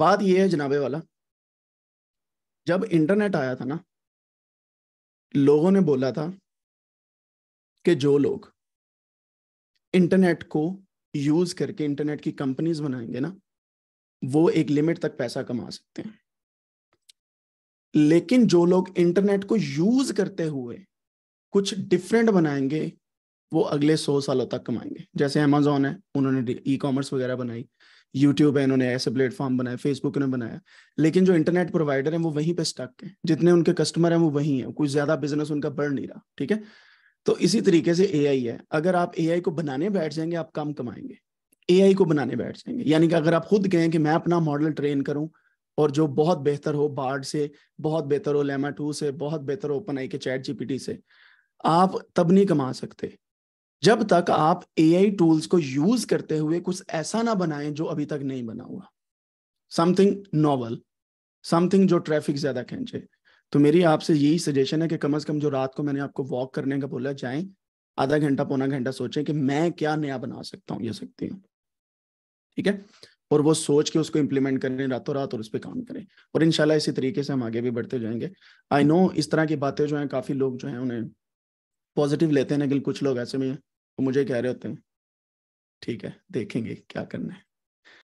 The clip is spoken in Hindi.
बात यह है जनाबे वाला जब इंटरनेट आया था ना लोगों ने बोला था कि जो लोग इंटरनेट को यूज करके इंटरनेट की कंपनीज बनाएंगे ना वो एक लिमिट तक पैसा कमा सकते हैं लेकिन जो लोग इंटरनेट को यूज करते हुए कुछ डिफरेंट बनाएंगे वो अगले सौ सालों तक कमाएंगे जैसे अमेजोन है उन्होंने ई कॉमर्स वगैरह बनाई यूट्यूब है इन्होंने ऐसे प्लेटफॉर्म बनाए फेसबुक ने बनाया लेकिन जो इंटरनेट प्रोवाइडर है वो वहीं पे स्टक है जितने उनके कस्टमर हैं वो वहीं है कुछ ज्यादा बिजनेस उनका बढ़ नहीं रहा ठीक है तो इसी तरीके से ए है अगर आप ए को बनाने बैठ जाएंगे आप कम कमाएंगे ए को बनाने बैठ जाएंगे यानी कि अगर आप खुद कहें कि मैं अपना मॉडल ट्रेन करूं और जो बहुत बेहतर हो बार्ड से बहुत बेहतर हो लेमा टू से बहुत बेहतर हो ओपन आई के चैट जीपीटी से आप तब नहीं कमा सकते जब तक आप ए टूल्स को यूज करते हुए कुछ ऐसा ना बनाएं जो अभी तक नहीं बना हुआ समथिंग नॉवल समथिंग जो ट्रैफिक ज्यादा खींचे तो मेरी आपसे यही सजेशन है कि कम से कम जो रात को मैंने आपको वॉक करने का बोला जाए आधा घंटा पौना घंटा सोचें कि मैं क्या नया बना सकता हूँ या सकती हूँ ठीक है और वो सोच के उसको इम्प्लीमेंट करें रातों रात और उस पर काम करें और इनशाला इसी तरीके से हम आगे भी बढ़ते जाएंगे आई नो इस तरह की बातें जो हैं काफ़ी लोग जो हैं उन्हें पॉजिटिव लेते हैं लेकिन कुछ लोग ऐसे में तो मुझे कह रहे होते हैं ठीक है देखेंगे क्या करना है